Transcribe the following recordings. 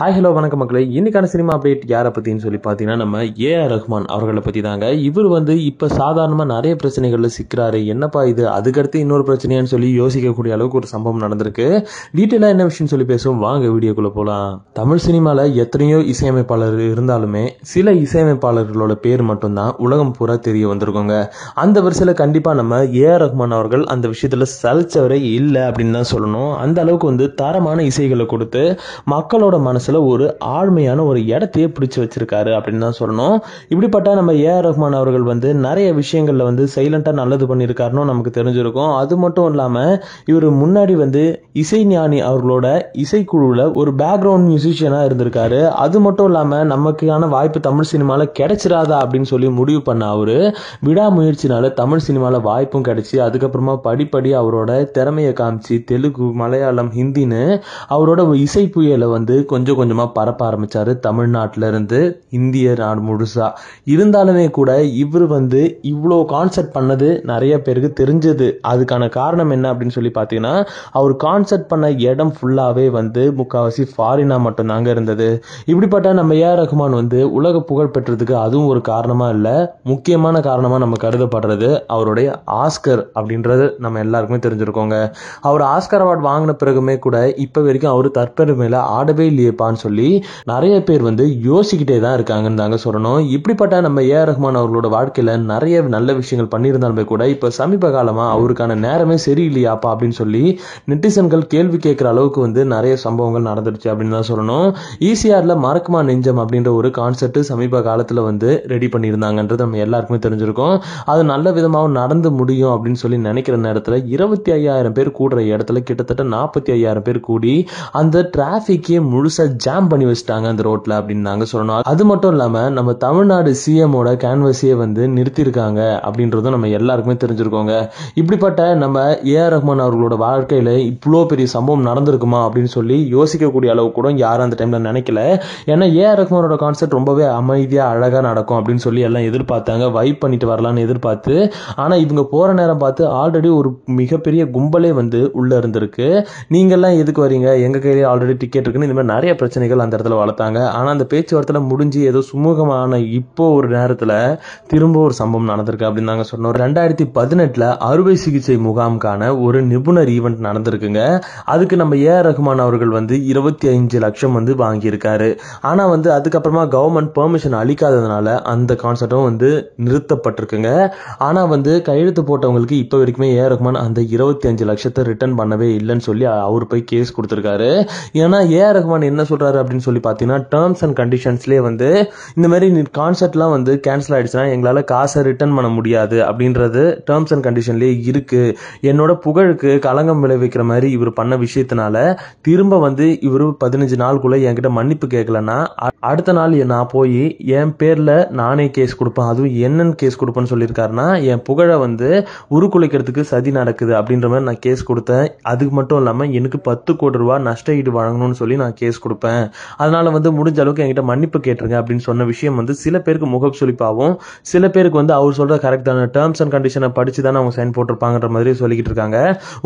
hi hello வணக்க மக்களே இன்றைக்கான சினிமா அப்டேட் யாரை பற்றின்னு சொல்லி பார்த்தீங்கன்னா நம்ம ஏஆர் ரஹ்மான் அவர்களை பற்றி தாங்க இவர் வந்து இப்போ சாதாரணமாக நிறைய பிரச்சனைகளில் சிக்கிறாரு என்னப்பா இது அதுக்கடுத்து இன்னொரு பிரச்சனையான்னு சொல்லி யோசிக்கக்கூடிய அளவுக்கு ஒரு சம்பவம் நடந்திருக்கு டீட்டெயிலாக என்ன விஷயம்னு சொல்லி பேசுவோம் வாங்க வீடியோக்குள்ளே போகலாம் தமிழ் சினிமாவில் எத்தனையோ இசையமைப்பாளர் இருந்தாலுமே சில இசையமைப்பாளர்களோட பேர் மட்டும்தான் உலகம் பூரா தெரிய வந்திருக்கோங்க அந்த வரிசையில் கண்டிப்பாக நம்ம ஏஆர் ரஹ்மான் அவர்கள் அந்த விஷயத்தில் சலிச்சவரே இல்லை அப்படின்னு தான் சொல்லணும் அந்த அளவுக்கு வந்து தரமான இசைகளை கொடுத்து மக்களோட மனசை மனசில் ஒரு ஆழ்மையான ஒரு இடத்தையே பிடிச்சி வச்சிருக்காரு அப்படின்னு தான் சொல்லணும் இப்படிப்பட்ட நம்ம ஆர் ரஹ்மான் அவர்கள் வந்து நிறைய விஷயங்களில் வந்து சைலண்ட்டாக நல்லது பண்ணியிருக்காருன்னு நமக்கு தெரிஞ்சிருக்கும் அது மட்டும் இல்லாமல் இவர் முன்னாடி வந்து இசை ஞானி அவர்களோட இசைக்குழுவில் ஒரு பேக்ரவுண்ட் மியூசிஷியனாக இருந்திருக்காரு அது மட்டும் இல்லாமல் நமக்கான வாய்ப்பு தமிழ் சினிமாவில் கிடைச்சிடாதா அப்படின்னு சொல்லி முடிவு பண்ண அவர் விடாமுயற்சினால தமிழ் சினிமாவில் வாய்ப்பும் கிடைச்சி அதுக்கப்புறமா படிப்படி அவரோட திறமையை காமிச்சு தெலுங்கு மலையாளம் ஹிந்தின்னு அவரோட இசை புயலை வந்து கொஞ்சம் கொஞ்சமாக பரப்ப ஆரம்பித்தார் தமிழ்நாட்டிலேருந்து இந்திய நாடு முழுசாக இருந்தாலுமே கூட இவர் வந்து இவ்வளோ கான்செர்ட் பண்ணது நிறைய பேருக்கு தெரிஞ்சது அதுக்கான காரணம் என்ன அப்படின்னு சொல்லி பார்த்தீங்கன்னா அவர் கான்செர்ட் பண்ண இடம் ஃபுல்லாகவே வந்து முக்கால்வாசி ஃபாரினாக மட்டும்தாங்க இருந்தது இப்படிப்பட்ட நம்ம ஏஆர் ரஹ்மான் வந்து உலக புகழ் பெற்றதுக்கு அதுவும் ஒரு காரணமாக இல்லை முக்கியமான காரணமாக நம்ம கருதப்படுறது அவருடைய ஆஸ்கர் அப்படின்றது நம்ம எல்லாருக்குமே தெரிஞ்சிருக்கோங்க அவர் ஆஸ்கர் அவார்டு வாங்கின பிறகுமே கூட இப்போ வரைக்கும் அவர் தற்பெருமையில் ஆடவே இல்லையே இருப்பான்னு சொல்லி நிறைய பேர் வந்து யோசிக்கிட்டே தான் இருக்காங்கன்னு தாங்க சொல்லணும் இப்படிப்பட்ட நம்ம ஏ ரஹ்மான் அவர்களோட வாழ்க்கையில் நிறைய நல்ல விஷயங்கள் பண்ணியிருந்தாலுமே கூட இப்போ சமீப காலமாக அவருக்கான நேரமே சரியில்லையாப்பா அப்படின்னு சொல்லி நெட்டிசன்கள் கேள்வி கேட்குற அளவுக்கு வந்து நிறைய சம்பவங்கள் நடந்துடுச்சு அப்படின்னு தான் சொல்லணும் ஈசிஆரில் மறக்குமா நெஞ்சம் அப்படின்ற ஒரு கான்செப்ட் சமீப காலத்தில் வந்து ரெடி பண்ணியிருந்தாங்கன்றது நம்ம எல்லாருக்குமே தெரிஞ்சிருக்கோம் அது நல்ல விதமாக நடந்து முடியும் அப்படின்னு சொல்லி நினைக்கிற நேரத்தில் இருபத்தி ஐயாயிரம் பேர் கூடுற இடத்துல கிட்டத்தட்ட நாற்பத்தி ஐயாயிரம் பேர் கூடி அந்த டிராஃபிக்கே முழுசாக ஜாம் பண்ணி வச்சுட்டாங்க அந்த ரோட்ல அப்படின்னு நாங்க சொன்னோம் அது மட்டும் இல்லாம நம்ம தமிழ்நாடு ஓட கேன்வஸையே வந்து இருக்காங்க அப்படின்றதும் நம்ம எல்லாருக்குமே தெரிஞ்சிருக்கோங்க இப்படிப்பட்ட நம்ம ஆர் ரஹ்மான் அவர்களோட வாழ்க்கையில இவ்வளோ பெரிய சம்பவம் நடந்திருக்குமா அப்படின்னு சொல்லி யோசிக்கக்கூடிய அளவு கூட யாரும் அந்த டைம்ல நினைக்கல ஏன்னா ஆர் ரஹ்மானோட கான்செர்ட் ரொம்பவே அமைதியா அழகா நடக்கும் அப்படின்னு சொல்லி எல்லாம் எதிர்பார்த்தாங்க வைப் பண்ணிட்டு வரலாம்னு எதிர்பார்த்து ஆனா இவங்க போற நேரம் பார்த்து ஆல்ரெடி ஒரு மிகப்பெரிய கும்பலே வந்து உள்ள இருந்திருக்கு எல்லாம் எதுக்கு வரீங்க எங்க கையிலே ஆல்ரெடி டிக்கெட் இருக்குன்னு இந்த மாதிரி நிறைய பிரச்சனைகள் அந்த இடத்துல வளர்த்தாங்க ஆனால் அந்த பேச்சுவார்த்தையில் முடிஞ்சு ஏதோ சுமூகமான இப்போ ஒரு நேரத்தில் திரும்ப ஒரு சம்பவம் நடந்திருக்கு அப்படின்னு நாங்கள் சொன்னோம் ரெண்டாயிரத்தி பதினெட்டில் அறுவை சிகிச்சை முகாமுக்கான ஒரு நிபுணர் ஈவெண்ட் நடந்திருக்குங்க அதுக்கு நம்ம ஏ ரகுமான் அவர்கள் வந்து இருபத்தி அஞ்சு லட்சம் வந்து வாங்கியிருக்காரு ஆனால் வந்து அதுக்கப்புறமா கவர்மெண்ட் பெர்மிஷன் அளிக்காததுனால அந்த கான்சர்ட்டும் வந்து நிறுத்தப்பட்டிருக்குங்க ஆனால் வந்து கையெழுத்து போட்டவங்களுக்கு இப்போ வரைக்குமே ஏ ரகுமான் அந்த இருபத்தி அஞ்சு லட்சத்தை ரிட்டர்ன் பண்ணவே இல்லைன்னு சொல்லி அவர் போய் கேஸ் கொடுத்துருக்காரு ஏன்னா ஏ ரகுமான் என்ன சொல்கிறாரு அப்படின்னு சொல்லி பார்த்தீங்கன்னா டேர்ம்ஸ் அண்ட் கண்டிஷன்ஸ்லேயே வந்து இந்த மாதிரி கான்சர்ட்லாம் வந்து கேன்சல் ஆகிடுச்சுன்னா எங்களால் காசை ரிட்டர்ன் பண்ண முடியாது அப்படின்றது டேர்ம்ஸ் அண்ட் கண்டிஷன்லேயே இருக்குது என்னோட புகழுக்கு களங்கம் விளைவிக்கிற மாதிரி இவர் பண்ண விஷயத்தினால திரும்ப வந்து இவர் பதினஞ்சு நாளுக்குள்ளே என்கிட்ட மன்னிப்பு கேட்கலன்னா அடுத்த நாள் நான் போய் என் பேரில் நானே கேஸ் கொடுப்பேன் அதுவும் என்னென்னு கேஸ் கொடுப்பேன்னு சொல்லியிருக்காருன்னா என் புகழை வந்து உருக்குலைக்கிறதுக்கு சதி நடக்குது அப்படின்ற மாதிரி நான் கேஸ் கொடுத்தேன் அதுக்கு மட்டும் இல்லாமல் எனக்கு பத்து கோடி ரூபா நஷ்ட ஈடு வழங்கணும்னு சொல்லி நான் கேஸ் கொடுப்பேன் கொடுப்பேன் அதனால வந்து முடிஞ்ச அளவுக்கு என்கிட்ட மன்னிப்பு கேட்டுருங்க அப்படின்னு சொன்ன விஷயம் வந்து சில பேருக்கு முகப் சுழிப்பாகவும் சில பேருக்கு வந்து அவர் சொல்கிற கரெக்டான டேர்ம்ஸ் அண்ட் கண்டிஷனை படித்து தானே அவங்க சைன் போட்டிருப்பாங்கன்ற மாதிரி சொல்லிக்கிட்டு இருக்காங்க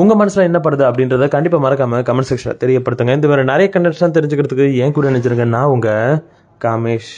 உங்கள் மனசில் என்ன படுது அப்படின்றத கண்டிப்பாக மறக்காமல் கமெண்ட் செக்ஷனில் தெரியப்படுத்துங்க இந்த மாதிரி நிறைய கண்டென்ட்ஸ் தெரிஞ்சுக்கிறதுக்கு ஏன் கூட நினைச்சிருங்க நான் உங்கள் காமேஷ்